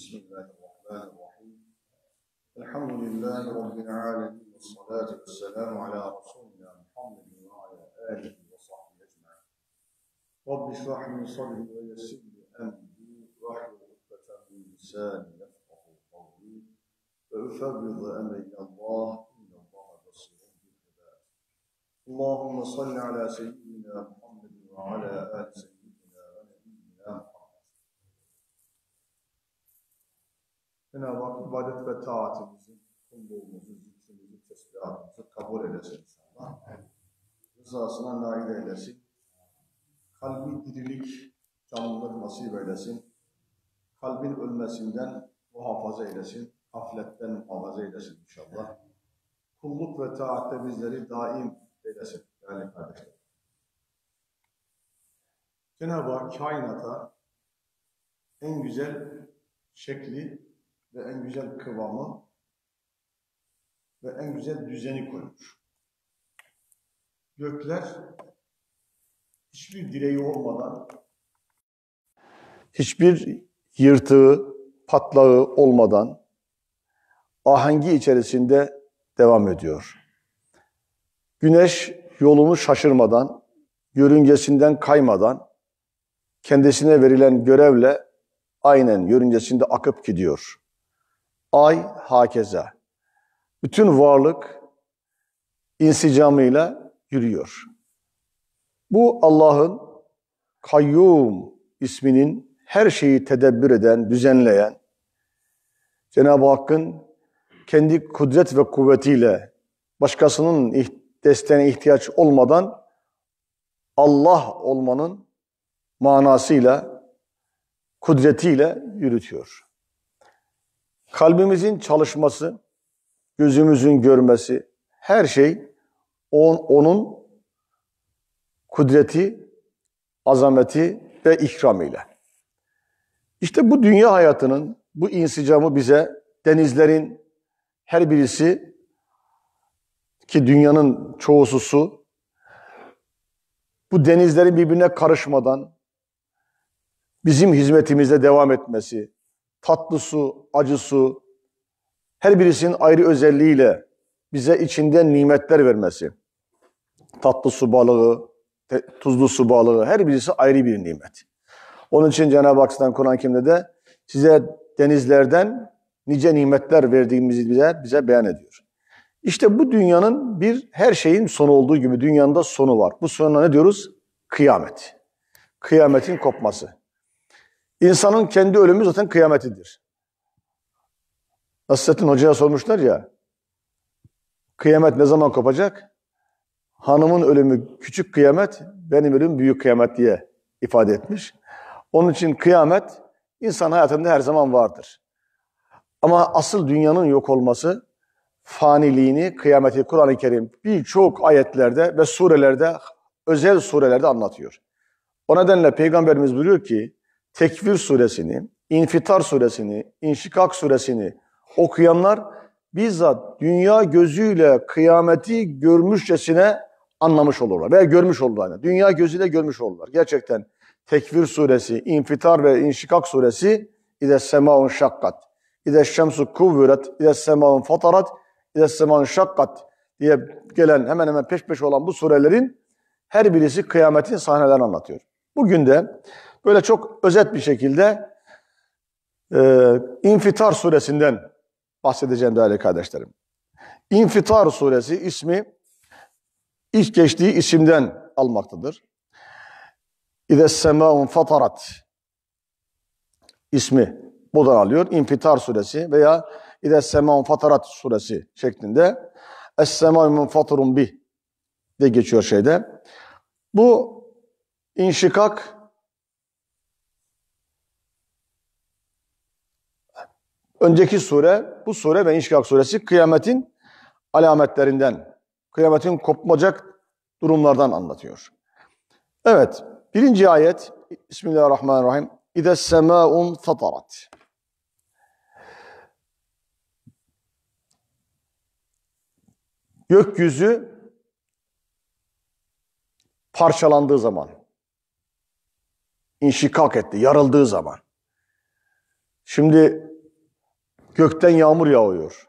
بسم الله الرحمن الرحيم الحمد لله رب العالمين والصلاة والسلام على رسولنا محمد وعلى آله وصحبه أجمعين رب اشرح لي صدري ويسر لي أمري واحلل عقدة من لساني يفقه قولي وأفوض أمري إلى الله إن الله بصير بالعباد اللهم صل على سيدنا محمد وعلى آل سيدنا Cenab-ı Hak ibadet ve taatimizi, kulluğumuzu, zikrimizi, tesbihatımızı kabul eylesin inşallah. Rızasına nail eylesin. Kalbi dirilik, canlılık nasip eylesin. Kalbin ölmesinden muhafaza eylesin. Gafletten muhafaza eylesin inşallah. Kulluk ve taatte bizleri daim eylesin değerli kardeşlerim. Cenab-ı Hak kainata en güzel şekli ve en güzel kıvamı ve en güzel düzeni koymuş. Gökler hiçbir direği olmadan hiçbir yırtığı, patlağı olmadan ahengi içerisinde devam ediyor. Güneş yolunu şaşırmadan, yörüngesinden kaymadan kendisine verilen görevle aynen yörüngesinde akıp gidiyor ay hakeza. Bütün varlık insicamıyla yürüyor. Bu Allah'ın kayyum isminin her şeyi tedebbür eden, düzenleyen, Cenab-ı Hakk'ın kendi kudret ve kuvvetiyle başkasının desteğine ihtiyaç olmadan Allah olmanın manasıyla, kudretiyle yürütüyor. Kalbimizin çalışması, gözümüzün görmesi, her şey on, onun kudreti, azameti ve ikramıyla. İşte bu dünya hayatının bu insicamı bize denizlerin her birisi ki dünyanın çoğusu su, bu denizlerin birbirine karışmadan bizim hizmetimizde devam etmesi, tatlı su, acı su, her birisinin ayrı özelliğiyle bize içinde nimetler vermesi. Tatlı su balığı, tuzlu su balığı her birisi ayrı bir nimet. Onun için Cenab-ı Hak'tan Kur'an ı Kerim'de de size denizlerden nice nimetler verdiğimizi bize, bize beyan ediyor. İşte bu dünyanın bir her şeyin sonu olduğu gibi dünyanın da sonu var. Bu sonuna ne diyoruz? Kıyamet. Kıyametin kopması. İnsanın kendi ölümü zaten kıyametidir. Nasrettin Hoca'ya sormuşlar ya, kıyamet ne zaman kopacak? Hanımın ölümü küçük kıyamet, benim ölüm büyük kıyamet diye ifade etmiş. Onun için kıyamet insan hayatında her zaman vardır. Ama asıl dünyanın yok olması, faniliğini, kıyameti Kur'an-ı Kerim birçok ayetlerde ve surelerde, özel surelerde anlatıyor. O nedenle Peygamberimiz buyuruyor ki, Tekvir suresini, İnfitar suresini, İnşikak suresini okuyanlar bizzat dünya gözüyle kıyameti görmüşçesine anlamış olurlar veya görmüş olurlar. Yani dünya gözüyle görmüş olurlar. Gerçekten Tekvir suresi, İnfitar ve İnşikak suresi İde semaun şakkat, İde şemsu kuvvüret, İde semaun fatarat, İde semaun şakkat diye gelen hemen hemen peş peşe olan bu surelerin her birisi kıyametin sahnelerini anlatıyor. Bugün de Böyle çok özet bir şekilde e, İnfitar suresinden bahsedeceğim değerli kardeşlerim. İnfitar suresi ismi ilk geçtiği isimden almaktadır. İde semaun fatarat ismi buradan alıyor. İnfitar suresi veya İde semaun fatarat suresi şeklinde. Es semaun munfaturun bih de geçiyor şeyde. Bu inşikak Önceki sure, bu sure ve İnşikak suresi kıyametin alametlerinden, kıyametin kopmayacak durumlardan anlatıyor. Evet, birinci ayet, Bismillahirrahmanirrahim. İde semâun fatarat. Gökyüzü parçalandığı zaman, inşikak etti, yarıldığı zaman. Şimdi Gökten yağmur yağıyor.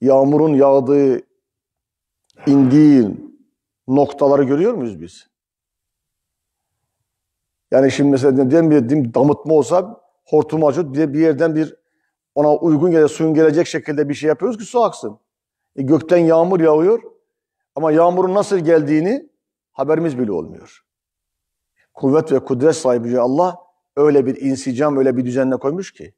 Yağmurun yağdığı, indiği noktaları görüyor muyuz biz? Yani şimdi mesela diyelim bir dedim, damıtma olsa hortumacı diye bir yerden bir ona uygun ya da suyun gelecek şekilde bir şey yapıyoruz ki su aksın. E, gökten yağmur yağıyor ama yağmurun nasıl geldiğini haberimiz bile olmuyor. Kuvvet ve kudret sahibi Allah öyle bir insicam, öyle bir düzenle koymuş ki.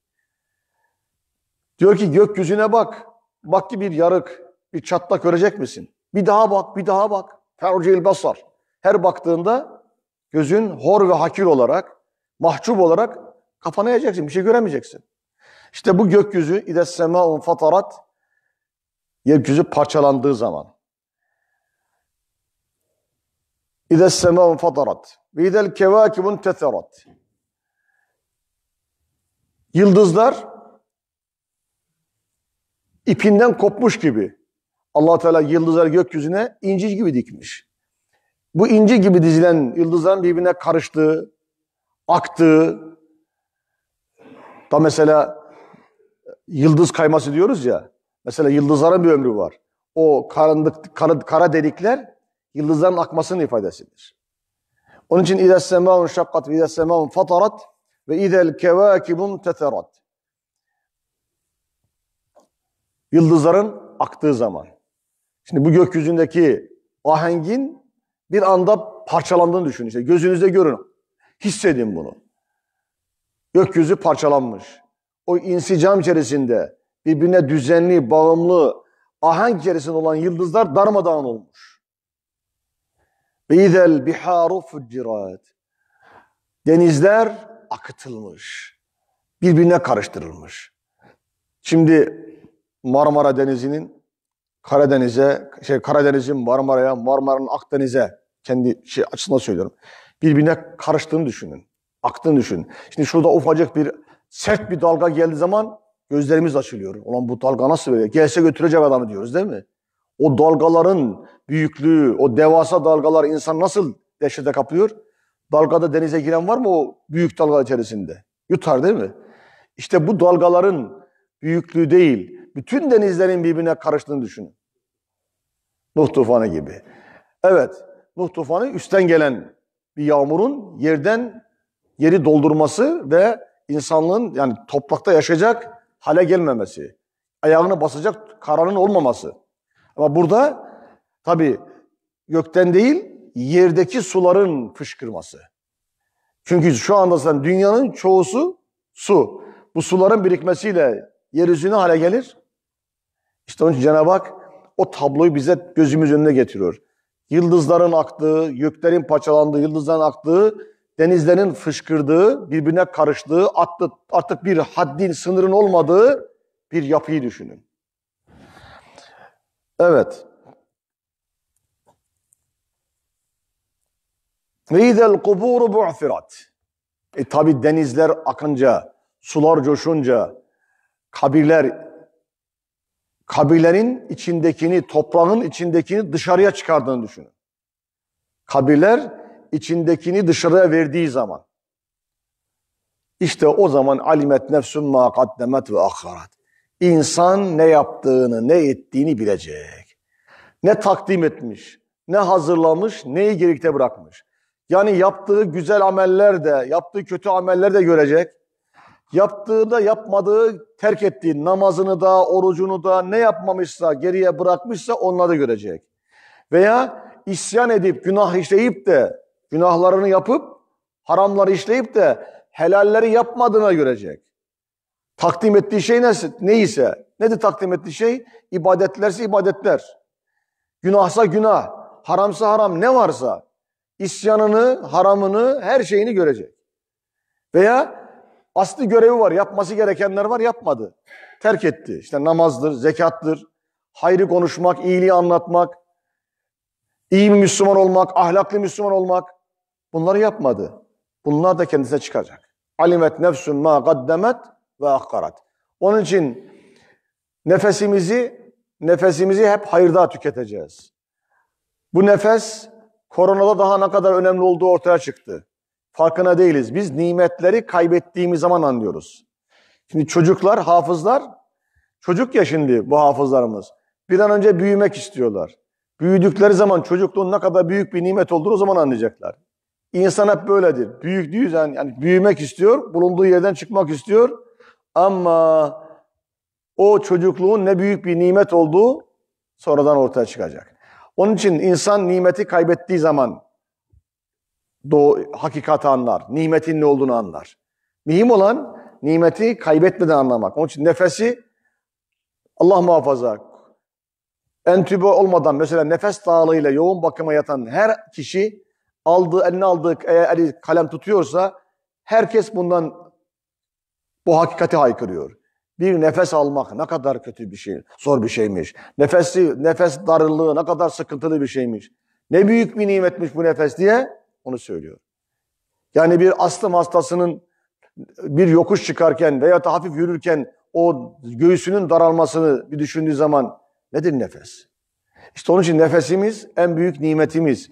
Diyor ki gökyüzüne bak. Bak ki bir yarık, bir çatlak görecek misin? Bir daha bak, bir daha bak. Fercil basar. Her baktığında gözün hor ve hakir olarak, mahcup olarak kafana yiyeceksin. Bir şey göremeyeceksin. İşte bu gökyüzü ide semaun fatarat gökyüzü parçalandığı zaman. İde semaun fatarat ve idel kevakibun teterat. Yıldızlar ipinden kopmuş gibi allah Teala yıldızları gökyüzüne inci gibi dikmiş. Bu inci gibi dizilen yıldızların birbirine karıştığı, aktığı, da mesela e, yıldız kayması diyoruz ya, mesela yıldızların bir ömrü var. O karanlık, kara, kara delikler yıldızların akmasının ifadesidir. Onun için اِذَا السَّمَاءُ شَقَّتْ وَاِذَا السَّمَاءُ فَطَرَتْ وَاِذَا الْكَوَاكِبُمْ تَثَرَتْ Yıldızların aktığı zaman. Şimdi bu gökyüzündeki ahengin bir anda parçalandığını düşünün. İşte gözünüzde görün. Hissedin bunu. Gökyüzü parçalanmış. O insicam içerisinde birbirine düzenli, bağımlı, ahenk içerisinde olan yıldızlar darmadağın olmuş. Bidel biharu fucirat. Denizler akıtılmış. Birbirine karıştırılmış. Şimdi Marmara Denizi'nin Karadeniz'e, şey Karadeniz'in Marmara'ya, Marmara'nın Akdeniz'e kendi şey açısından söylüyorum. Birbirine karıştığını düşünün. Aktığını düşünün. Şimdi şurada ufacık bir sert bir dalga geldiği zaman gözlerimiz açılıyor. Ulan bu dalga nasıl böyle? Gelse götürecek adamı diyoruz değil mi? O dalgaların büyüklüğü, o devasa dalgalar insan nasıl dehşete kapılıyor? Dalgada denize giren var mı o büyük dalga içerisinde? Yutar değil mi? İşte bu dalgaların büyüklüğü değil, bütün denizlerin birbirine karıştığını düşünün. Nuh tufanı gibi. Evet, Nuh tufanı üstten gelen bir yağmurun yerden yeri doldurması ve insanlığın yani toprakta yaşayacak hale gelmemesi. Ayağını basacak karanın olmaması. Ama burada tabi gökten değil yerdeki suların fışkırması. Çünkü şu anda sen dünyanın çoğusu su. Bu suların birikmesiyle yeryüzüne hale gelir. İşte onun için Cenab-ı Hak o tabloyu bize gözümüz önüne getiriyor. Yıldızların aktığı, göklerin paçalandığı, yıldızların aktığı, denizlerin fışkırdığı, birbirine karıştığı, artık bir haddin, sınırın olmadığı bir yapıyı düşünün. Evet. Ve idel kuburu bu'firat. E tabi denizler akınca, sular coşunca, kabirler kabirlerin içindekini, toprağın içindekini dışarıya çıkardığını düşünün. Kabiler içindekini dışarıya verdiği zaman. İşte o zaman alimet nefsün ma kaddemet ve akharat. İnsan ne yaptığını, ne ettiğini bilecek. Ne takdim etmiş, ne hazırlamış, neyi gerikte bırakmış. Yani yaptığı güzel ameller de, yaptığı kötü ameller de görecek. Yaptığı da yapmadığı, terk ettiği namazını da, orucunu da ne yapmamışsa, geriye bırakmışsa onları görecek. Veya isyan edip, günah işleyip de, günahlarını yapıp, haramları işleyip de helalleri yapmadığına görecek. Takdim ettiği şey neyse, neyse nedir takdim ettiği şey? İbadetlerse ibadetler. Günahsa günah, haramsa haram ne varsa isyanını, haramını, her şeyini görecek. Veya Asli görevi var, yapması gerekenler var, yapmadı. Terk etti. İşte namazdır, zekattır, hayrı konuşmak, iyiliği anlatmak, iyi bir Müslüman olmak, ahlaklı Müslüman olmak. Bunları yapmadı. Bunlar da kendisine çıkacak. Alimet nefsun ma gaddemet ve akkarat. Onun için nefesimizi nefesimizi hep hayırda tüketeceğiz. Bu nefes koronada daha ne kadar önemli olduğu ortaya çıktı farkına değiliz. Biz nimetleri kaybettiğimiz zaman anlıyoruz. Şimdi çocuklar, hafızlar, çocuk ya şimdi bu hafızlarımız. Bir an önce büyümek istiyorlar. Büyüdükleri zaman çocukluğun ne kadar büyük bir nimet olduğunu o zaman anlayacaklar. İnsan hep böyledir. Büyüklüğü yani, yani büyümek istiyor, bulunduğu yerden çıkmak istiyor. Ama o çocukluğun ne büyük bir nimet olduğu sonradan ortaya çıkacak. Onun için insan nimeti kaybettiği zaman doğ, hakikati anlar, nimetin ne olduğunu anlar. Mühim olan nimeti kaybetmeden anlamak. Onun için nefesi Allah muhafaza entübe olmadan mesela nefes dağılığıyla yoğun bakıma yatan her kişi aldığı eline aldığı eli kalem tutuyorsa herkes bundan bu hakikati haykırıyor. Bir nefes almak ne kadar kötü bir şey, zor bir şeymiş. Nefesi, nefes darlığı ne kadar sıkıntılı bir şeymiş. Ne büyük bir nimetmiş bu nefes diye onu söylüyor. Yani bir astım hastasının bir yokuş çıkarken veya da hafif yürürken o göğsünün daralmasını bir düşündüğü zaman nedir nefes? İşte onun için nefesimiz en büyük nimetimiz.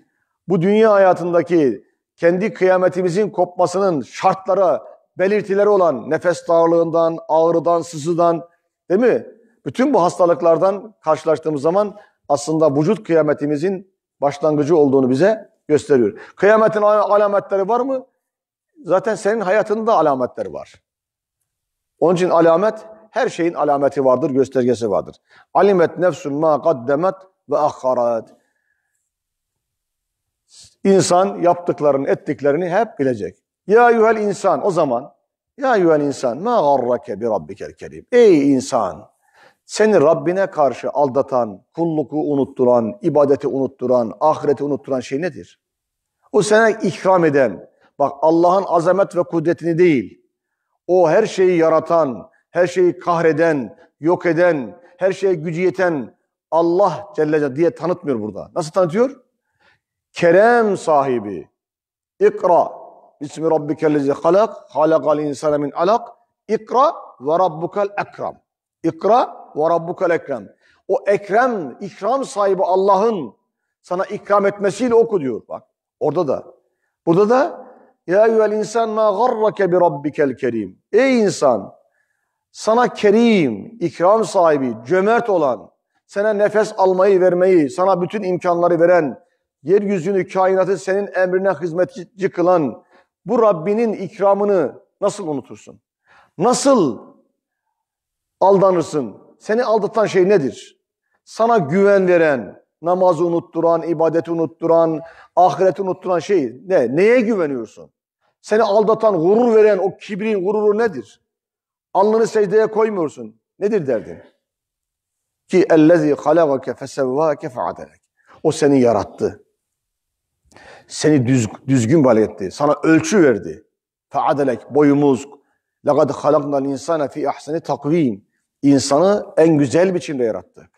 Bu dünya hayatındaki kendi kıyametimizin kopmasının şartlara, belirtileri olan nefes darlığından, ağrıdan, sızıdan değil mi? Bütün bu hastalıklardan karşılaştığımız zaman aslında vücut kıyametimizin başlangıcı olduğunu bize gösteriyor. Kıyametin alametleri var mı? Zaten senin hayatında alametleri var. Onun için alamet her şeyin alameti vardır, göstergesi vardır. Alimet nefsun ma gaddemet ve akharat. İnsan yaptıklarını, ettiklerini hep bilecek. Ya yuhel insan o zaman. Ya yuhel insan ma garrake bi rabbikel kerim. Ey insan! Seni Rabbine karşı aldatan, kulluku unutturan, ibadeti unutturan, ahireti unutturan şey nedir? O sana ikram eden, bak Allah'ın azamet ve kudretini değil, o her şeyi yaratan, her şeyi kahreden, yok eden, her şeye gücü yeten Allah Celle Celle diye tanıtmıyor burada. Nasıl tanıtıyor? Kerem sahibi. İkra. Bismi rabbikellezi halak. Halakal insane min alak. İkra ve rabbukel ekram. İkra ve rabbukel ekrem. O ekrem, ikram sahibi Allah'ın sana ikram etmesiyle oku diyor. Bak orada da. Burada da ya eyyühel insan ma garrake bi rabbikel kerim. Ey insan sana kerim, ikram sahibi, cömert olan, sana nefes almayı vermeyi, sana bütün imkanları veren, yeryüzünü, kainatı senin emrine hizmetçi kılan bu Rabbinin ikramını nasıl unutursun? Nasıl aldanırsın? Seni aldatan şey nedir? Sana güven veren, namazı unutturan, ibadeti unutturan, ahireti unutturan şey ne? Neye güveniyorsun? Seni aldatan, gurur veren o kibrin gururu nedir? Alnını secdeye koymuyorsun. Nedir derdin? Ki ellezî halagake fesevvâke feadelek. O seni yarattı. Seni düz, düzgün bir etti. Sana ölçü verdi. Feadelek, boyumuz. Lekad halaknal insane fi ahseni takvim. İnsanı en güzel biçimde yarattık.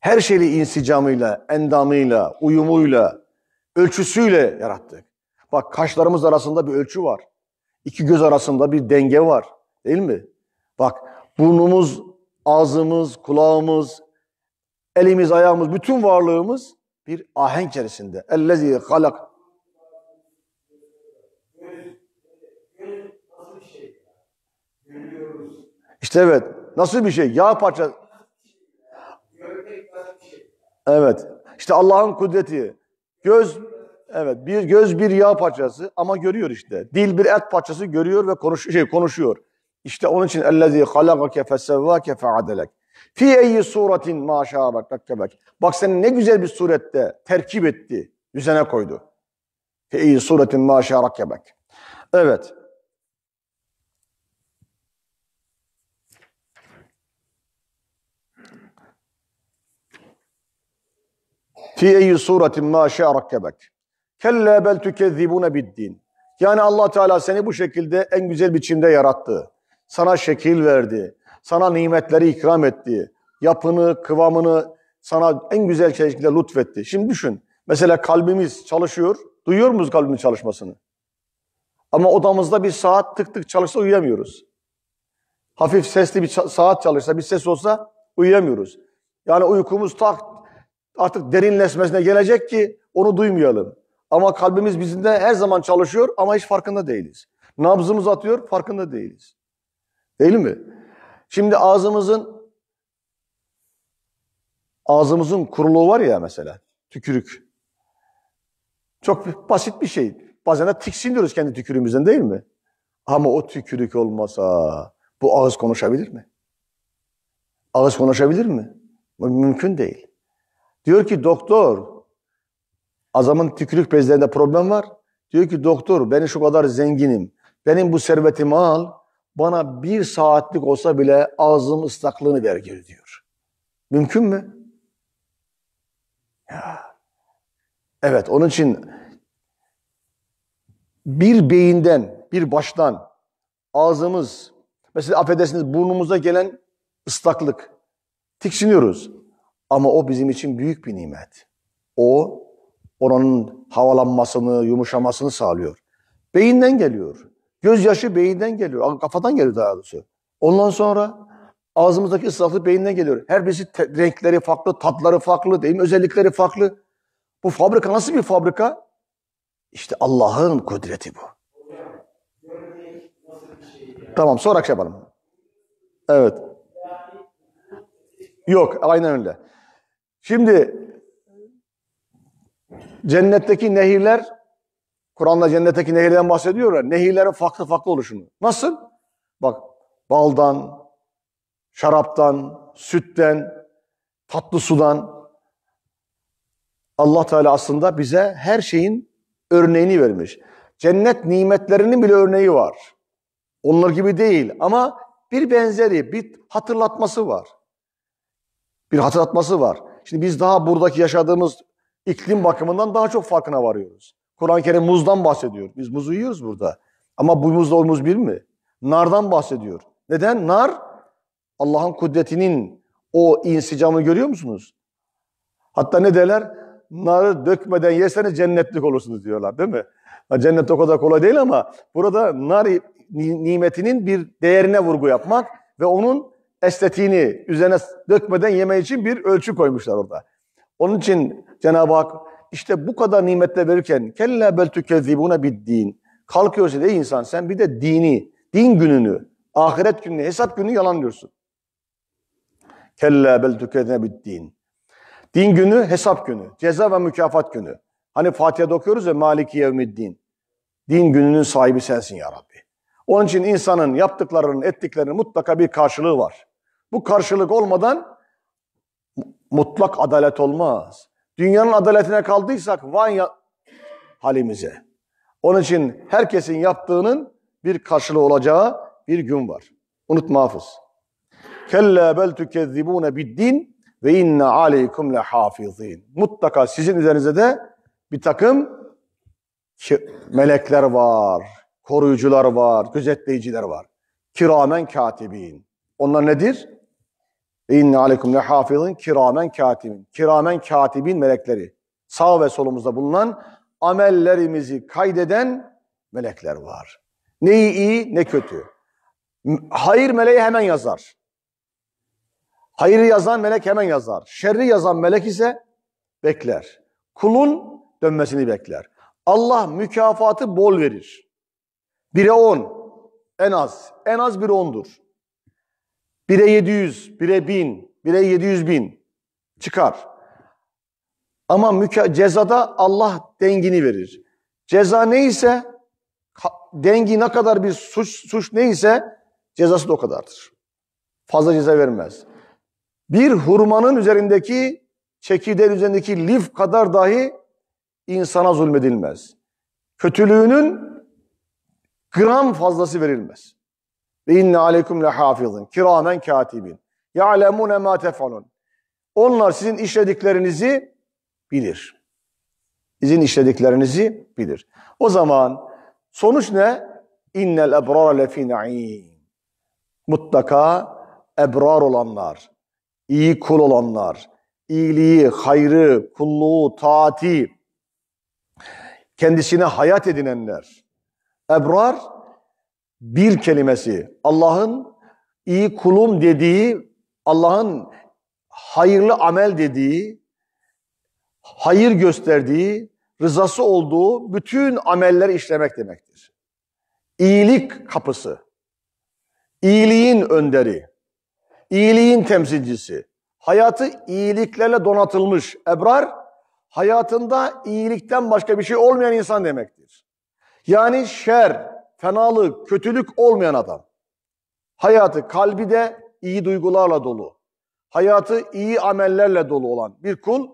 Her şeyi insicamıyla, endamıyla, uyumuyla, ölçüsüyle yarattı. Bak kaşlarımız arasında bir ölçü var. İki göz arasında bir denge var. Değil mi? Bak burnumuz, ağzımız, kulağımız, elimiz, ayağımız, bütün varlığımız bir ahenk içerisinde. Ellezî halak. İşte evet Nasıl bir şey? Yağ parçası. Evet. İşte Allah'ın kudreti. Göz evet bir göz bir yağ parçası ama görüyor işte. Dil bir et parçası görüyor ve konuş şey konuşuyor. İşte onun için ellezî halakake fesevvake feadelek. Fi eyyi suratin maşa rakkabek. Bak seni ne güzel bir surette terkip etti, düzene koydu. Fi eyyi suratin maşa rakkabek. Evet. Fi eyyi suratin ma şe'arakkebek. Kelle bel tükezzibune biddin. Yani allah Teala seni bu şekilde en güzel biçimde yarattı. Sana şekil verdi. Sana nimetleri ikram etti. Yapını, kıvamını sana en güzel şekilde lütfetti. Şimdi düşün. Mesela kalbimiz çalışıyor. Duyuyor muyuz kalbimin çalışmasını? Ama odamızda bir saat tık tık çalışsa uyuyamıyoruz. Hafif sesli bir saat çalışsa, bir ses olsa uyuyamıyoruz. Yani uykumuz tak artık derinleşmesine gelecek ki onu duymayalım. Ama kalbimiz bizimde her zaman çalışıyor ama hiç farkında değiliz. Nabzımız atıyor farkında değiliz. Değil mi? Şimdi ağzımızın ağzımızın kuruluğu var ya mesela tükürük. Çok basit bir şey. Bazen de tiksiniyoruz kendi tükürüğümüzden değil mi? Ama o tükürük olmasa bu ağız konuşabilir mi? Ağız konuşabilir mi? Mümkün değil. Diyor ki doktor, azamın tükürük bezlerinde problem var. Diyor ki doktor ben şu kadar zenginim. Benim bu servetimi al. Bana bir saatlik olsa bile ağzım ıslaklığını ver geri diyor. Mümkün mü? Ya. Evet onun için bir beyinden, bir baştan ağzımız, mesela affedersiniz burnumuza gelen ıslaklık. Tiksiniyoruz. Ama o bizim için büyük bir nimet. O oranın havalanmasını, yumuşamasını sağlıyor. Beyinden geliyor. Gözyaşı beyinden geliyor. Kafadan geliyor daha doğrusu. Ondan sonra ağzımızdaki ıslaklık beyinden geliyor. Her birisi renkleri farklı, tatları farklı, değil mi? özellikleri farklı. Bu fabrika nasıl bir fabrika? İşte Allah'ın kudreti bu. Tamam sonra şey yapalım. Evet. Yok aynen öyle. Şimdi cennetteki nehirler Kur'an'da cennetteki nehirden bahsediyorlar. Nehirlerin farklı farklı oluşumu. Nasıl? Bak baldan, şaraptan, sütten, tatlı sudan Allah Teala aslında bize her şeyin örneğini vermiş. Cennet nimetlerinin bile örneği var. Onlar gibi değil ama bir benzeri, bir hatırlatması var. Bir hatırlatması var. Şimdi biz daha buradaki yaşadığımız iklim bakımından daha çok farkına varıyoruz. Kur'an-ı Kerim muzdan bahsediyor. Biz muzu yiyoruz burada. Ama bu muzla o muz bir mi? Nardan bahsediyor. Neden? Nar Allah'ın kudretinin o insicamını görüyor musunuz? Hatta ne derler? Narı dökmeden yerseniz cennetlik olursunuz diyorlar değil mi? Cennet o kadar kolay değil ama burada nar nimetinin bir değerine vurgu yapmak ve onun estetiğini üzerine dökmeden yeme için bir ölçü koymuşlar orada. Onun için Cenab-ı Hak işte bu kadar nimetle verirken kelle bel tükezzibuna bir din. Kalkıyorsun ey insan sen bir de dini, din gününü, ahiret gününü, hesap gününü yalanlıyorsun. Kelle bel tükezzibuna bir din. Din günü, hesap günü, ceza ve mükafat günü. Hani Fatiha'da okuyoruz ya Maliki yevmiddin. Din gününün sahibi sensin ya Rabbi. Onun için insanın yaptıklarının, ettiklerinin mutlaka bir karşılığı var. Bu karşılık olmadan mutlak adalet olmaz. Dünyanın adaletine kaldıysak vay halimize. Onun için herkesin yaptığının bir karşılığı olacağı bir gün var. Unutma hafız. Kelle bel tukezzibune biddin ve inne aleykum hafizin. Mutlaka sizin üzerinize de bir takım melekler var, koruyucular var, gözetleyiciler var. Kiramen katibin. Onlar nedir? İnne aleyküm lehafizin kiramen katibin. Kiramen katibin melekleri. Sağ ve solumuzda bulunan amellerimizi kaydeden melekler var. Neyi iyi ne kötü. Hayır meleği hemen yazar. Hayırı yazan melek hemen yazar. Şerri yazan melek ise bekler. Kulun dönmesini bekler. Allah mükafatı bol verir. Bire on en az. En az bir ondur. 1'e 700, 1'e 1000, 1'e 700 bin çıkar. Ama müka cezada Allah dengini verir. Ceza neyse, dengi ne kadar bir suç, suç neyse cezası da o kadardır. Fazla ceza vermez. Bir hurmanın üzerindeki, çekirdeğin üzerindeki lif kadar dahi insana zulmedilmez. Kötülüğünün gram fazlası verilmez. Ve inne aleykum lehafizun. Kiramen katibin. Ya'lemune ma tefalun. Onlar sizin işlediklerinizi bilir. Sizin işlediklerinizi bilir. O zaman sonuç ne? İnnel ebrara lefî na'im. Mutlaka ebrar olanlar, iyi kul olanlar, iyiliği, hayrı, kulluğu, taati, kendisine hayat edinenler. Ebrar bir kelimesi Allah'ın iyi kulum dediği, Allah'ın hayırlı amel dediği, hayır gösterdiği, rızası olduğu bütün ameller işlemek demektir. İyilik kapısı, iyiliğin önderi, iyiliğin temsilcisi, hayatı iyiliklerle donatılmış ebrar, hayatında iyilikten başka bir şey olmayan insan demektir. Yani şer, fenalık, kötülük olmayan adam. Hayatı kalbi de iyi duygularla dolu. Hayatı iyi amellerle dolu olan bir kul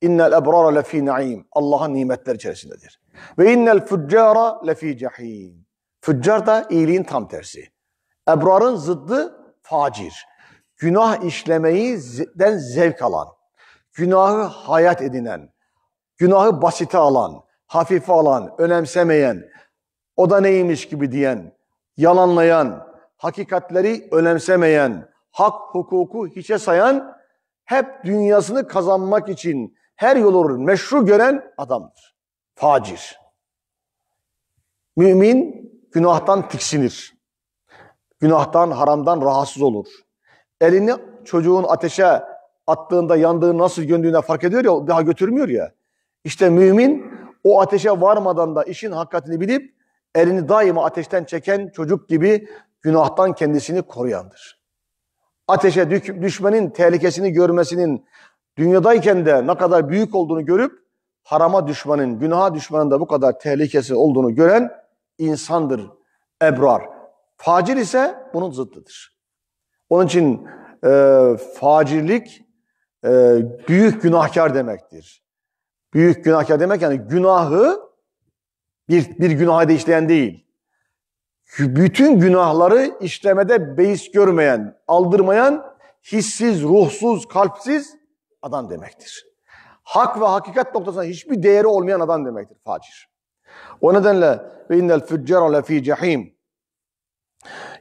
innel ebrara lefî naim. Allah'ın nimetler içerisindedir. Ve innel füccâra lefî cehîm. Füccar da iyiliğin tam tersi. Ebrarın zıddı facir. Günah işlemeyi işlemeyiden zevk alan, günahı hayat edinen, günahı basite alan, hafife alan, önemsemeyen, o da neymiş gibi diyen, yalanlayan, hakikatleri önemsemeyen, hak hukuku hiçe sayan, hep dünyasını kazanmak için her yolu meşru gören adamdır. Facir. Mümin günahtan tiksinir. Günahtan, haramdan rahatsız olur. Elini çocuğun ateşe attığında yandığı nasıl göndüğüne fark ediyor ya daha götürmüyor ya. İşte mümin o ateşe varmadan da işin hakikatini bilip elini daima ateşten çeken çocuk gibi günahtan kendisini koruyandır. Ateşe düşmenin tehlikesini görmesinin dünyadayken de ne kadar büyük olduğunu görüp harama düşmanın, günaha düşmanın da bu kadar tehlikesi olduğunu gören insandır ebrar. Facir ise bunun zıttıdır. Onun için e, facirlik e, büyük günahkar demektir. Büyük günahkar demek yani günahı bir, bir günahı da işleyen değil. Bütün günahları işlemede beis görmeyen, aldırmayan, hissiz, ruhsuz, kalpsiz adam demektir. Hak ve hakikat noktasında hiçbir değeri olmayan adam demektir facir. O nedenle ve innel füccera lefî cehîm.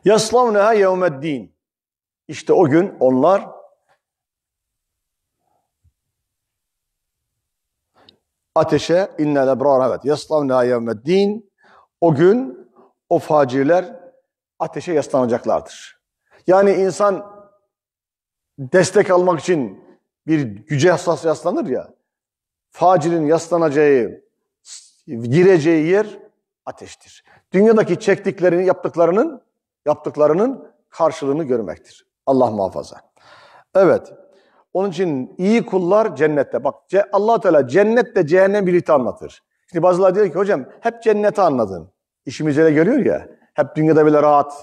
Yaslavneha yevmeddin. İşte o gün onlar ateşe innel ebrar evet yaslavneha yevmeddin o gün o facirler ateşe yaslanacaklardır. Yani insan destek almak için bir güce hassas yaslanır ya facirin yaslanacağı gireceği yer ateştir. Dünyadaki çektiklerini yaptıklarının yaptıklarının karşılığını görmektir. Allah muhafaza. Evet. Onun için iyi kullar cennette. Bak allah Teala cennetle cehennem birlikte anlatır. Şimdi bazıları diyor ki hocam hep cennete anladın. İşimiz öyle görüyor ya. Hep dünyada bile rahat.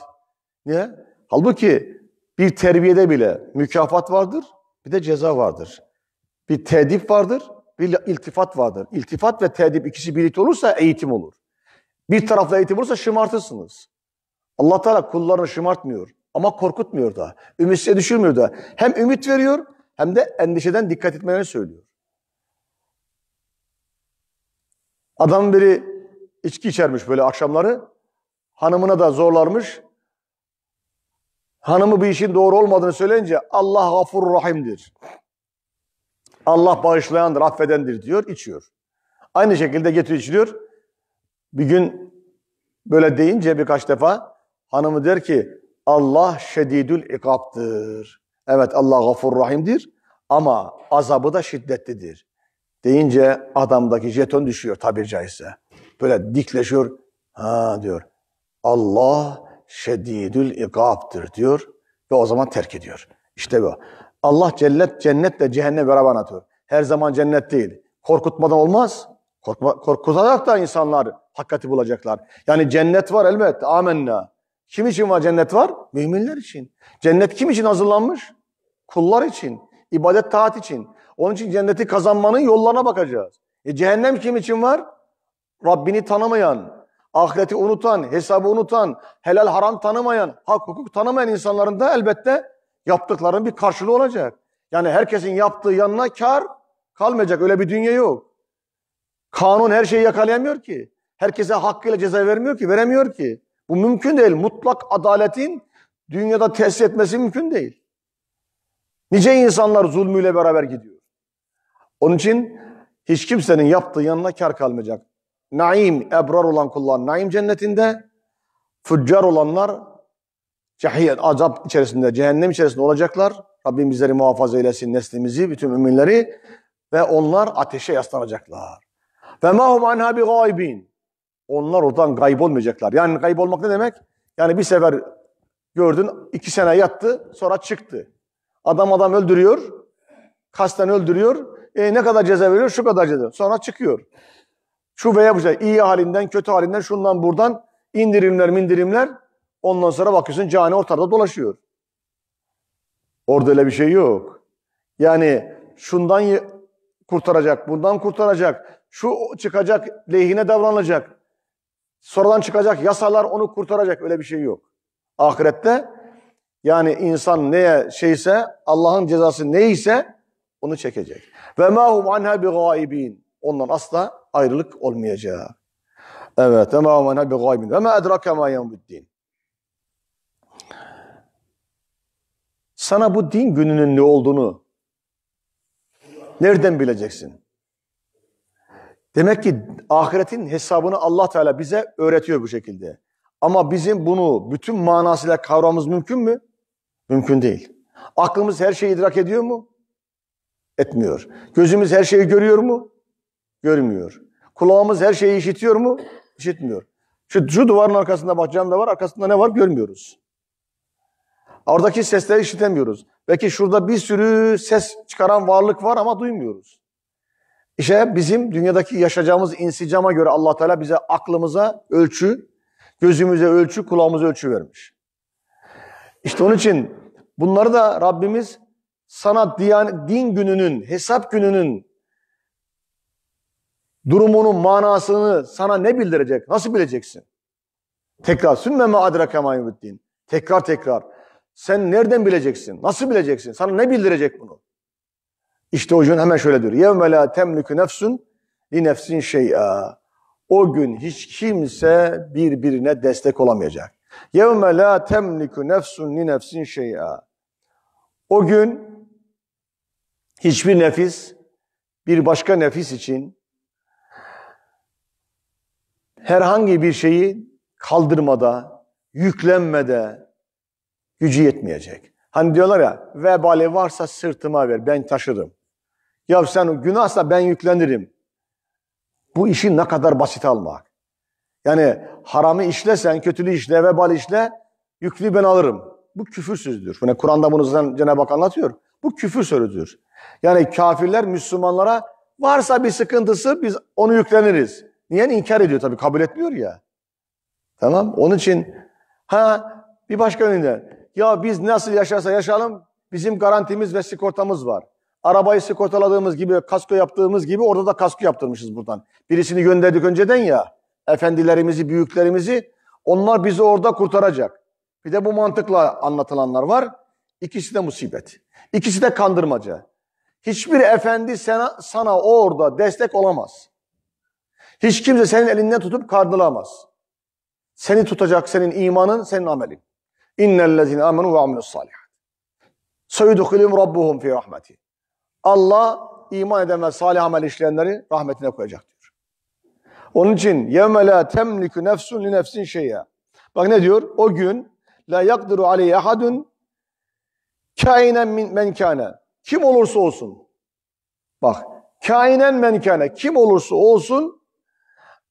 Niye? Halbuki bir terbiyede bile mükafat vardır, bir de ceza vardır. Bir tedip vardır, bir iltifat vardır. İltifat ve tedip ikisi birlikte olursa eğitim olur. Bir tarafla eğitim olursa şımartırsınız. Allah Teala kullarını şımartmıyor ama korkutmuyor da. Ümitsiz düşürmüyor da. Hem ümit veriyor hem de endişeden dikkat etmelerini söylüyor. Adam biri içki içermiş böyle akşamları. Hanımına da zorlarmış. Hanımı bir işin doğru olmadığını söyleyince Allah gafur rahimdir. Allah bağışlayandır, affedendir diyor, içiyor. Aynı şekilde getiriyor içiliyor. Bir gün böyle deyince birkaç defa hanımı der ki Allah şedidül ikaptır. Evet Allah gafur rahimdir ama azabı da şiddetlidir. Deyince adamdaki jeton düşüyor tabiri caizse. Böyle dikleşiyor. Ha diyor. Allah şedidül ikabdır diyor ve o zaman terk ediyor. İşte bu. Allah cennet cennetle cehennem beraber anlatıyor. Her zaman cennet değil. Korkutmadan olmaz. Korkma, korkutarak da insanlar hakikati bulacaklar. Yani cennet var elbet. Amenna. Kim için var cennet var? Müminler için. Cennet kim için hazırlanmış? kullar için, ibadet taat için. Onun için cenneti kazanmanın yollarına bakacağız. E cehennem kim için var? Rabbini tanımayan, ahireti unutan, hesabı unutan, helal haram tanımayan, hak hukuk tanımayan insanların da elbette yaptıklarının bir karşılığı olacak. Yani herkesin yaptığı yanına kar kalmayacak. Öyle bir dünya yok. Kanun her şeyi yakalayamıyor ki. Herkese hakkıyla ceza vermiyor ki, veremiyor ki. Bu mümkün değil. Mutlak adaletin dünyada tesis etmesi mümkün değil. Nice insanlar zulmüyle beraber gidiyor. Onun için hiç kimsenin yaptığı yanına kar kalmayacak. Naim, ebrar olan kullar naim cennetinde, füccar olanlar cahil, azap içerisinde, cehennem içerisinde olacaklar. Rabbim bizleri muhafaza eylesin, neslimizi, bütün müminleri ve onlar ateşe yaslanacaklar. Ve mahum anha bi gaybin. Onlar oradan kaybolmayacaklar. Yani kaybolmak ne demek? Yani bir sefer gördün, iki sene yattı, sonra çıktı. Adam adam öldürüyor. Kasten öldürüyor. E, ne kadar ceza veriyor? Şu kadar ceza. Sonra çıkıyor. Şu veya bu şey. İyi halinden, kötü halinden, şundan buradan indirimler indirimler. Ondan sonra bakıyorsun cani ortada dolaşıyor. Orada öyle bir şey yok. Yani şundan kurtaracak, bundan kurtaracak, şu çıkacak, lehine davranacak. sonradan çıkacak yasalar onu kurtaracak öyle bir şey yok. Ahirette yani insan neye şeyse Allah'ın cezası neyse onu çekecek. Ve ma hum anha bigaibin. Ondan asla ayrılık olmayacak. Evet. Ve ma hum anha bigaibin. Ve ma edrake ma yevmiddin. Sana bu din gününün ne olduğunu nereden bileceksin? Demek ki ahiretin hesabını Allah Teala bize öğretiyor bu şekilde. Ama bizim bunu bütün manasıyla kavramamız mümkün mü? Mümkün değil. Aklımız her şeyi idrak ediyor mu? Etmiyor. Gözümüz her şeyi görüyor mu? Görmüyor. Kulağımız her şeyi işitiyor mu? İşitmiyor. Şu, şu duvarın arkasında bacağında var. Arkasında ne var? Görmüyoruz. Oradaki sesleri işitemiyoruz. Belki şurada bir sürü ses çıkaran varlık var ama duymuyoruz. İşte bizim dünyadaki yaşayacağımız insicama göre allah Teala bize aklımıza ölçü, gözümüze ölçü, kulağımıza ölçü vermiş. İşte onun için Bunları da Rabbimiz sana din gününün, hesap gününün durumunun manasını sana ne bildirecek? Nasıl bileceksin? Tekrar sümmeme adrake mayuddin. Tekrar tekrar. Sen nereden bileceksin? Nasıl bileceksin? Sana ne bildirecek bunu? İşte o gün hemen şöyle diyor. Yevme la temliku nefsun li nefsin şey'a. O gün hiç kimse birbirine destek olamayacak. Yevme la temliku nefsun li nefsin şey'a. O gün hiçbir nefis bir başka nefis için herhangi bir şeyi kaldırmada, yüklenmede gücü yetmeyecek. Hani diyorlar ya vebali varsa sırtıma ver ben taşırım. Ya sen günahsa ben yüklenirim. Bu işi ne kadar basit almak. Yani haramı işlesen, kötülüğü işle, vebal işle, yüklü ben alırım. Bu küfür sözüdür. Yani Kur'an'da bunu zaten Cenab-ı Hak anlatıyor. Bu küfür sözüdür. Yani kafirler Müslümanlara varsa bir sıkıntısı biz onu yükleniriz. Niye? inkar ediyor tabii kabul etmiyor ya. Tamam. Onun için ha bir başka yönünden. Ya biz nasıl yaşarsa yaşayalım bizim garantimiz ve sigortamız var. Arabayı sigortaladığımız gibi, kasko yaptığımız gibi orada da kasko yaptırmışız buradan. Birisini gönderdik önceden ya, efendilerimizi, büyüklerimizi. Onlar bizi orada kurtaracak. Bir de bu mantıkla anlatılanlar var. İkisi de musibet. İkisi de kandırmaca. Hiçbir efendi sana, sana orada destek olamaz. Hiç kimse senin elinden tutup kardılamaz. Seni tutacak senin imanın, senin amelin. İnnellezine amenu ve amilus salihat. Seyudhulüm rabbuhum fi rahmeti. Allah iman eden ve salih amel işleyenleri rahmetine koyacak diyor. Onun için yevme la temliku nefsun li nefsin şeyya. Bak ne diyor? O gün la yakdiru aleyhi ahadun kainen men kâne. Kim olursa olsun. Bak kainen menkane Kim olursa olsun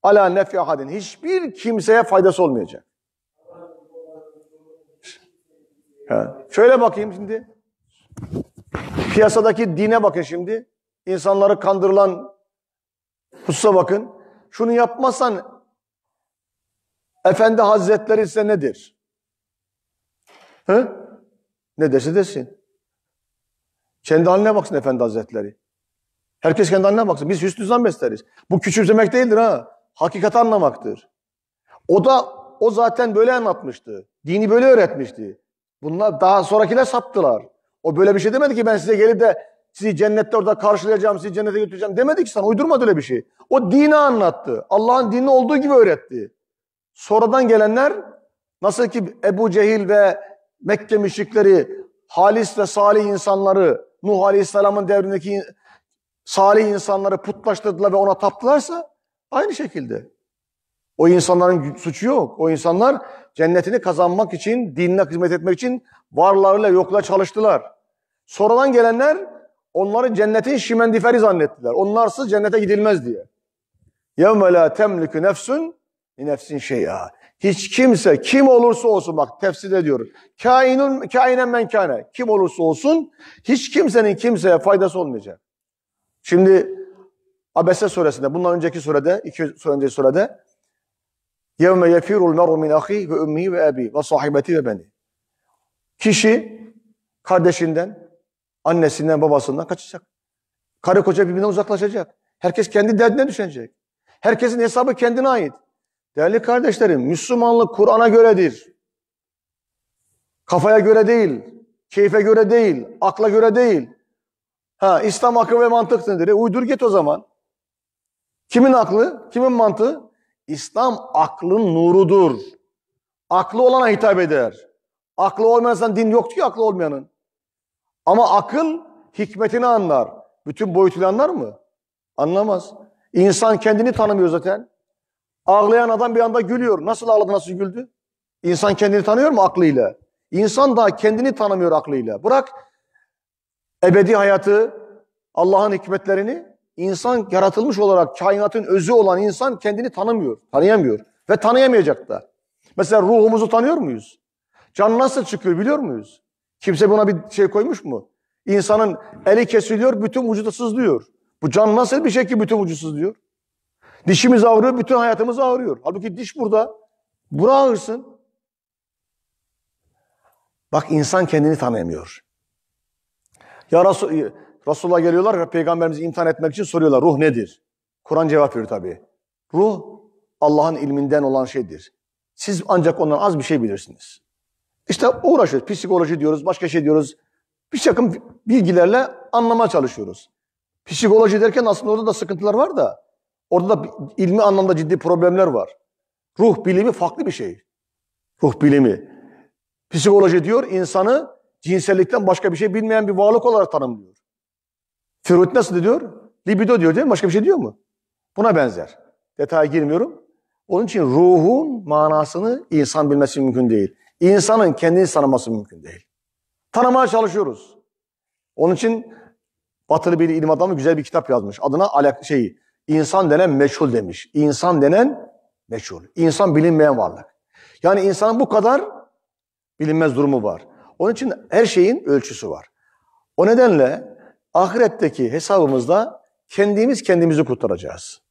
ala nefi ahadin. Hiçbir kimseye faydası olmayacak. Ha. Şöyle bakayım şimdi. Piyasadaki dine bakın şimdi. İnsanları kandırılan hususa bakın. Şunu yapmazsan Efendi Hazretleri ise nedir? He? Ne derse desin. Kendi haline baksın Efendi Hazretleri. Herkes kendi haline baksın. Biz hüsnü zan besleriz. Bu küçümsemek değildir ha. Hakikati anlamaktır. O da o zaten böyle anlatmıştı. Dini böyle öğretmişti. Bunlar daha sonrakiler saptılar. O böyle bir şey demedi ki ben size gelip de sizi cennette orada karşılayacağım, sizi cennete götüreceğim demedi ki sana. Uydurmadı öyle bir şey. O dini anlattı. Allah'ın dini olduğu gibi öğretti. Sonradan gelenler nasıl ki Ebu Cehil ve Mekke müşrikleri, halis ve salih insanları, Nuh Aleyhisselam'ın devrindeki salih insanları putlaştırdılar ve ona taptılarsa aynı şekilde. O insanların suçu yok. O insanlar cennetini kazanmak için, dinine hizmet etmek için varlarıyla yokla çalıştılar. Sonradan gelenler onları cennetin şimendiferi zannettiler. Onlarsız cennete gidilmez diye. يَوْمَ لَا تَمْلِكُ نَفْسٌ nefsin şey'a. Hiç kimse kim olursa olsun bak tefsir ediyorum. Kainun kainen menkane kim olursa olsun hiç kimsenin kimseye faydası olmayacak. Şimdi Abese suresinde bundan önceki surede iki sure önceki surede yevme yefirul meru min ahi ve ümmi ve abi ve sahibeti ve beni. Kişi kardeşinden, annesinden, babasından kaçacak. Karı koca birbirinden uzaklaşacak. Herkes kendi derdine düşecek. Herkesin hesabı kendine ait. Değerli kardeşlerim, Müslümanlık Kur'an'a göredir. Kafaya göre değil, keyfe göre değil, akla göre değil. Ha, İslam akı ve mantık nedir? E, uydur git o zaman. Kimin aklı, kimin mantığı? İslam aklın nurudur. Aklı olana hitap eder. Aklı olmayan din yok ki aklı olmayanın. Ama akıl hikmetini anlar. Bütün boyutuyla anlar mı? Anlamaz. İnsan kendini tanımıyor zaten. Ağlayan adam bir anda gülüyor. Nasıl ağladı, nasıl güldü? İnsan kendini tanıyor mu aklıyla? İnsan daha kendini tanımıyor aklıyla. Bırak ebedi hayatı, Allah'ın hikmetlerini, insan yaratılmış olarak kainatın özü olan insan kendini tanımıyor, tanıyamıyor ve tanıyamayacak da. Mesela ruhumuzu tanıyor muyuz? Can nasıl çıkıyor biliyor muyuz? Kimse buna bir şey koymuş mu? İnsanın eli kesiliyor, bütün vücudu sızlıyor. Bu can nasıl bir şey ki bütün vücudu sızlıyor? Dişimiz ağrıyor, bütün hayatımız ağrıyor. Halbuki diş burada. Bura ağırsın. Bak insan kendini tanıyamıyor. Ya Resul, e, Resulullah geliyorlar ve peygamberimizi imtihan etmek için soruyorlar. Ruh nedir? Kur'an cevap veriyor tabii. Ruh Allah'ın ilminden olan şeydir. Siz ancak ondan az bir şey bilirsiniz. İşte uğraşıyoruz. Psikoloji diyoruz, başka şey diyoruz. Bir takım bilgilerle anlamaya çalışıyoruz. Psikoloji derken aslında orada da sıkıntılar var da Orada da ilmi anlamda ciddi problemler var. Ruh bilimi farklı bir şey. Ruh bilimi. Psikoloji diyor insanı cinsellikten başka bir şey bilmeyen bir varlık olarak tanımlıyor. Freud nasıl diyor? Libido diyor değil mi? Başka bir şey diyor mu? Buna benzer. Detaya girmiyorum. Onun için ruhun manasını insan bilmesi mümkün değil. İnsanın kendini tanıması mümkün değil. Tanımaya çalışıyoruz. Onun için Batılı bir ilim adamı güzel bir kitap yazmış. Adına alak şey İnsan denen meçhul demiş. İnsan denen meçhul. İnsan bilinmeyen varlık. Yani insanın bu kadar bilinmez durumu var. Onun için her şeyin ölçüsü var. O nedenle ahiretteki hesabımızda kendimiz kendimizi kurtaracağız.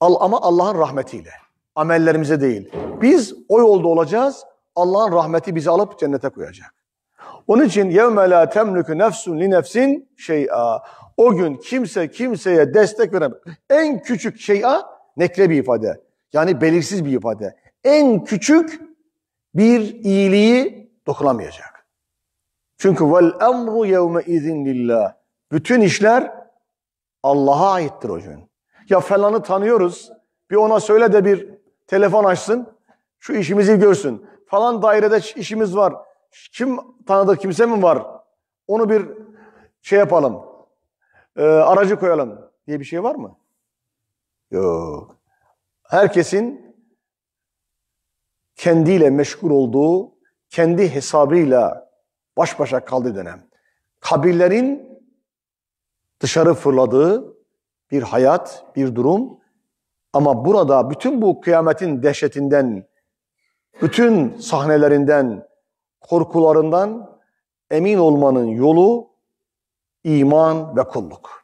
Al ama Allah'ın rahmetiyle. Amellerimize değil. Biz o yolda olacağız. Allah'ın rahmeti bizi alıp cennete koyacak. Onun için yevme la temliku nefsun li nefsin şey'a. O gün kimse kimseye destek veren En küçük şey'a nekre bir ifade. Yani belirsiz bir ifade. En küçük bir iyiliği dokunamayacak. Çünkü vel emru yevme izin lillah. Bütün işler Allah'a aittir o gün. Ya falanı tanıyoruz. Bir ona söyle de bir telefon açsın. Şu işimizi görsün. Falan dairede işimiz var kim tanıdık kimse mi var? Onu bir şey yapalım. E, aracı koyalım diye bir şey var mı? Yok. Herkesin kendiyle meşgul olduğu, kendi hesabıyla baş başa kaldığı dönem. Kabirlerin dışarı fırladığı bir hayat, bir durum. Ama burada bütün bu kıyametin dehşetinden, bütün sahnelerinden, korkularından emin olmanın yolu iman ve kulluk.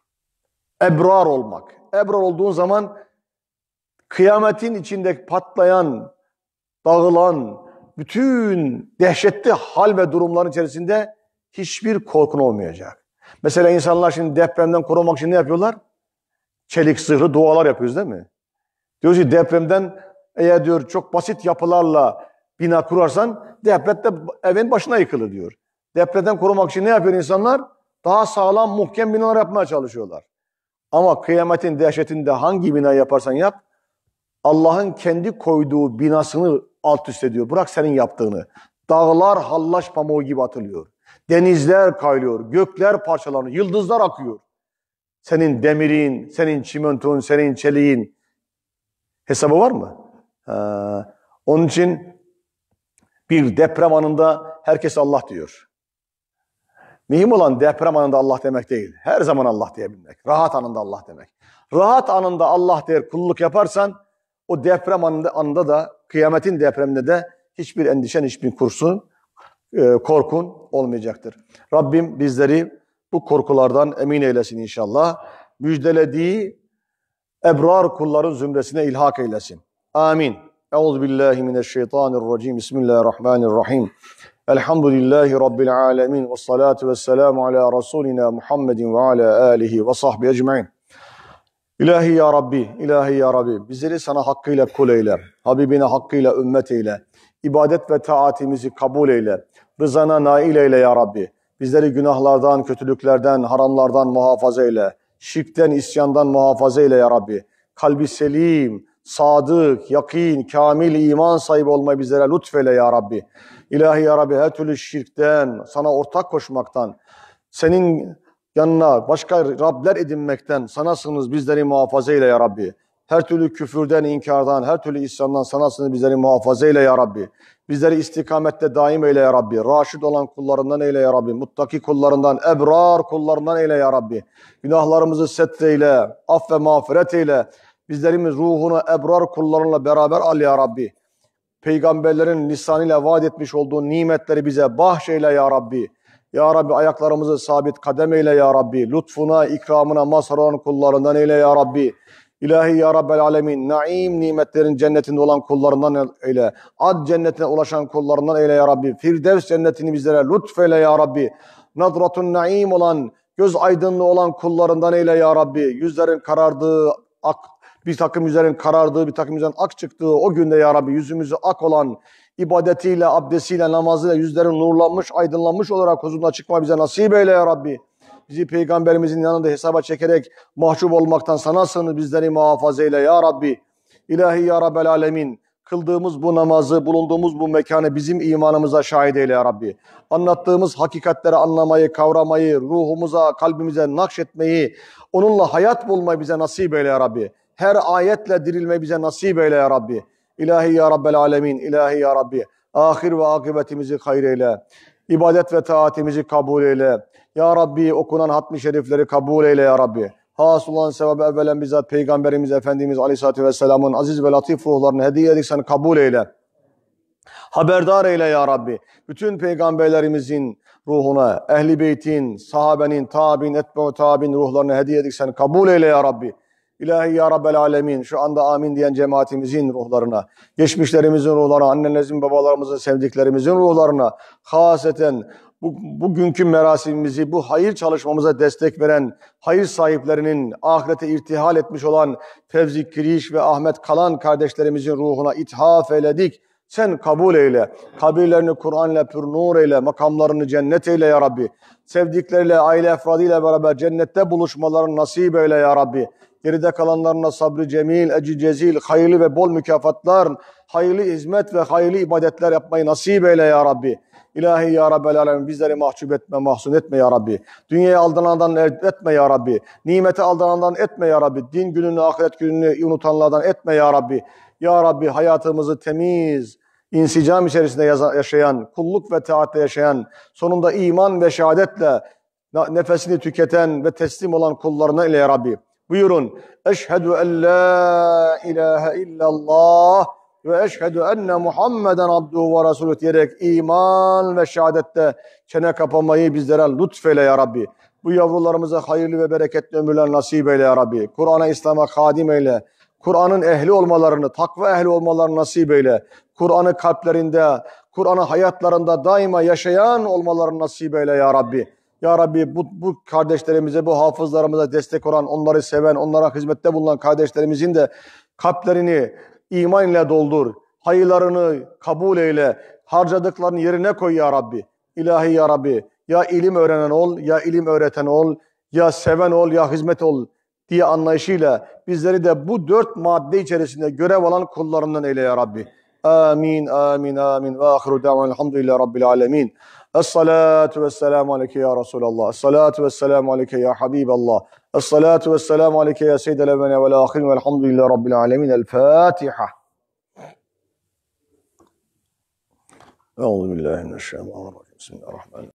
Ebrar olmak. Ebrar olduğun zaman kıyametin içinde patlayan, dağılan, bütün dehşetli hal ve durumların içerisinde hiçbir korkun olmayacak. Mesela insanlar şimdi depremden korunmak için ne yapıyorlar? Çelik sıhırlı dualar yapıyoruz değil mi? Diyoruz ki depremden eğer diyor çok basit yapılarla bina kurarsan deprette evin başına yıkılır diyor. Depreden korumak için ne yapıyor insanlar? Daha sağlam, muhkem binalar yapmaya çalışıyorlar. Ama kıyametin dehşetinde hangi bina yaparsan yap, Allah'ın kendi koyduğu binasını alt üst ediyor. Bırak senin yaptığını. Dağlar hallaş pamuğu gibi atılıyor. Denizler kaylıyor, gökler parçalanıyor, yıldızlar akıyor. Senin demirin, senin çimenton, senin çeliğin hesabı var mı? Ee, onun için bir deprem anında herkes Allah diyor. Mühim olan deprem anında Allah demek değil. Her zaman Allah diyebilmek. Rahat anında Allah demek. Rahat anında Allah der kulluk yaparsan o deprem anında, anında da kıyametin depreminde de hiçbir endişen, hiçbir kursun, e, korkun olmayacaktır. Rabbim bizleri bu korkulardan emin eylesin inşallah. Müjdelediği ebrar kulların zümresine ilhak eylesin. Amin. Euzu billahi mineşşeytanirracim. Bismillahirrahmanirrahim. Elhamdülillahi rabbil alamin ve salatu vesselamu ala rasulina Muhammedin ve ala alihi ve sahbi ecmaîn. İlahi ya Rabbi, ilahi ya Rabbi bizleri sana hakkıyla kul eyle, Habibine hakkıyla ümmet eyle, ibadet ve taatimizi kabul eyle, rızana nail eyle ya Rabbi. Bizleri günahlardan, kötülüklerden, haramlardan muhafaza eyle, şirkten, isyandan muhafaza eyle ya Rabbi. Kalbi selim, sadık, yakin, kamil iman sahibi olmayı bizlere lütfeyle ya Rabbi. İlahi ya Rabbi her türlü şirkten, sana ortak koşmaktan, senin yanına başka Rabler edinmekten sanasınız bizleri muhafaza eyle ya Rabbi. Her türlü küfürden, inkardan, her türlü isyandan sanasınız bizleri muhafaza eyle ya Rabbi. Bizleri istikamette daim eyle ya Rabbi. Raşid olan kullarından eyle ya Rabbi. Muttaki kullarından, ebrar kullarından eyle ya Rabbi. Günahlarımızı setreyle, af ve mağfiret eyle. Bizlerimiz ruhunu ebrar kullarınla beraber al ya Rabbi. Peygamberlerin lisanıyla vaat etmiş olduğu nimetleri bize bahşeyle ya Rabbi. Ya Rabbi ayaklarımızı sabit kadem eyle ya Rabbi. Lütfuna, ikramına mazhar olan kullarından eyle ya Rabbi. İlahi ya Rabbel Alemin, naim nimetlerin cennetinde olan kullarından eyle. Ad cennetine ulaşan kullarından eyle ya Rabbi. Firdevs cennetini bizlere lütfeyle ya Rabbi. Nadratun naim olan, göz aydınlığı olan kullarından eyle ya Rabbi. Yüzlerin karardığı, ak, bir takım üzerin karardığı, bir takım üzerin ak çıktığı o günde ya Rabbi yüzümüzü ak olan ibadetiyle, abdesiyle, namazıyla yüzlerin nurlanmış, aydınlanmış olarak huzuruna çıkma bize nasip eyle ya Rabbi. Bizi peygamberimizin yanında hesaba çekerek mahcup olmaktan sana sığınır bizleri muhafaza eyle ya Rabbi. İlahi ya Rabbel Alemin kıldığımız bu namazı, bulunduğumuz bu mekanı bizim imanımıza şahit eyle ya Rabbi. Anlattığımız hakikatleri anlamayı, kavramayı, ruhumuza, kalbimize nakşetmeyi, onunla hayat bulmayı bize nasip eyle ya Rabbi her ayetle dirilmeyi bize nasip eyle ya Rabbi. İlahi ya Rabbel alemin, ilahi ya Rabbi. Ahir ve akıbetimizi hayır eyle. İbadet ve taatimizi kabul eyle. Ya Rabbi okunan hatmi şerifleri kabul eyle ya Rabbi. Hasıl olan sevabı evvelen bizzat Peygamberimiz Efendimiz Aleyhisselatü Vesselam'ın aziz ve latif ruhlarını hediye edik kabul eyle. Haberdar eyle ya Rabbi. Bütün peygamberlerimizin ruhuna, ehli beytin, sahabenin, tabin, etbe tabin ruhlarını hediye edik kabul eyle ya Rabbi. İlahi ya Rabbel Alemin şu anda amin diyen cemaatimizin ruhlarına, geçmişlerimizin ruhlarına, annelerimizin, babalarımızın, sevdiklerimizin ruhlarına, haseten bu, bugünkü merasimimizi, bu hayır çalışmamıza destek veren, hayır sahiplerinin ahirete irtihal etmiş olan Fevzi Kiriş ve Ahmet Kalan kardeşlerimizin ruhuna ithaf eyledik. Sen kabul eyle. Kabirlerini Kur'an'la pür nur eyle. Makamlarını cennet eyle ya Rabbi. Sevdikleriyle, aile efradıyla beraber cennette buluşmalarını nasip eyle ya Rabbi. Geride kalanlarına sabrı cemil, eci cezil, hayırlı ve bol mükafatlar, hayırlı hizmet ve hayırlı ibadetler yapmayı nasip eyle ya Rabbi. İlahi ya Rabbel Alemin bizleri mahcup etme, mahzun etme ya Rabbi. Dünyaya aldanandan etme ya Rabbi. Nimete aldanandan etme ya Rabbi. Din gününü, ahiret gününü unutanlardan etme ya Rabbi. Ya Rabbi hayatımızı temiz, insicam içerisinde yaşayan, kulluk ve taatle yaşayan, sonunda iman ve şehadetle nefesini tüketen ve teslim olan kullarına ile ya Rabbi. Buyurun. Eşhedü en la ilahe illallah ve eşhedü enne Muhammeden abduhu ve resulü diyerek iman ve şehadette çene kapamayı bizlere lütfeyle ya Rabbi. Bu yavrularımıza hayırlı ve bereketli ömürler nasip eyle ya Rabbi. Kur'an'a, İslam'a kadim eyle. Kur'an'ın ehli olmalarını, takva ehli olmalarını nasip eyle. Kur'an'ı kalplerinde, Kur'an'ı hayatlarında daima yaşayan olmalarını nasip eyle ya Rabbi. Ya Rabbi bu, bu kardeşlerimize, bu hafızlarımıza destek olan, onları seven, onlara hizmette bulunan kardeşlerimizin de kalplerini iman ile doldur. Hayırlarını kabul eyle. Harcadıklarını yerine koy ya Rabbi. İlahi ya Rabbi. Ya ilim öğrenen ol, ya ilim öğreten ol, ya seven ol, ya hizmet ol diye anlayışıyla bizleri de bu dört madde içerisinde görev alan kullarından eyle ya Rabbi. Amin, amin, amin. Ve ahiru davan elhamdülillahi rabbil alemin. الصلاة والسلام عليك يا رسول الله الصلاة والسلام عليك يا حبيب الله الصلاة والسلام عليك يا سيد الأولين والآخرين والحمد لله رب العالمين الفاتحة أعوذ بالله من الشيطان الرجيم بسم الله الرحمن الرحيم